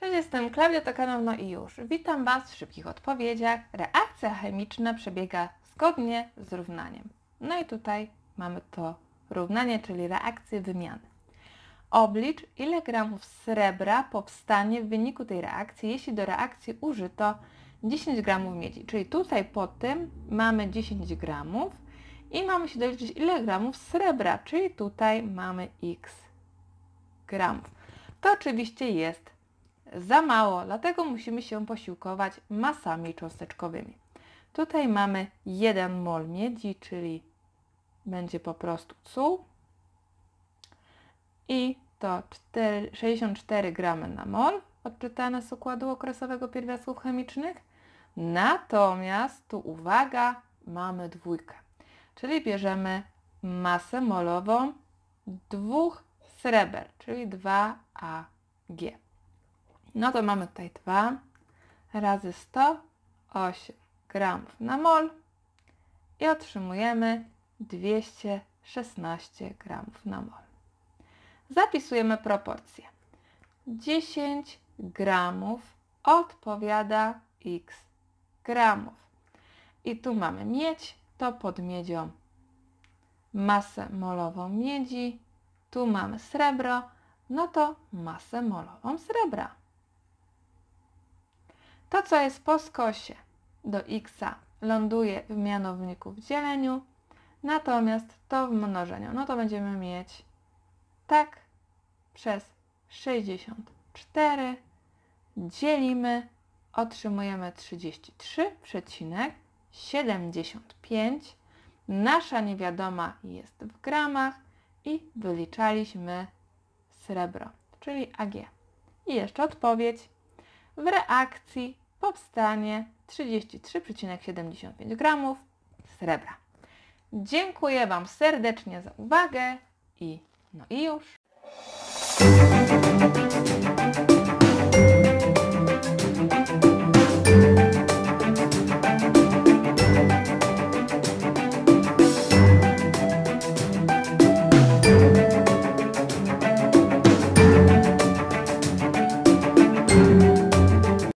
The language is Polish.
Cześć, jestem Klaudia, to No i już. Witam Was w szybkich odpowiedziach. Reakcja chemiczna przebiega zgodnie z równaniem. No i tutaj mamy to równanie, czyli reakcję wymiany. Oblicz, ile gramów srebra powstanie w wyniku tej reakcji, jeśli do reakcji użyto 10 gramów miedzi. Czyli tutaj po tym mamy 10 gramów i mamy się doliczyć, ile gramów srebra, czyli tutaj mamy x gramów. To oczywiście jest za mało, dlatego musimy się posiłkować masami cząsteczkowymi. Tutaj mamy 1 mol miedzi, czyli będzie po prostu cół i to 4, 64 gramy na mol, odczytane z układu okresowego pierwiastków chemicznych. Natomiast tu uwaga, mamy dwójkę, czyli bierzemy masę molową dwóch sreber, czyli 2AG. No to mamy tutaj 2 razy 108 gramów na mol i otrzymujemy 216 gramów na mol. Zapisujemy proporcje. 10 gramów odpowiada x gramów. I tu mamy miedź, to pod miedzią masę molową miedzi, tu mamy srebro, no to masę molową srebra. To, co jest po skosie do x ląduje w mianowniku w dzieleniu, natomiast to w mnożeniu. No to będziemy mieć tak przez 64 dzielimy, otrzymujemy 33,75. Nasza niewiadoma jest w gramach i wyliczaliśmy srebro, czyli AG. I jeszcze odpowiedź w reakcji powstanie 33,75 g srebra. Dziękuję Wam serdecznie za uwagę i no i już.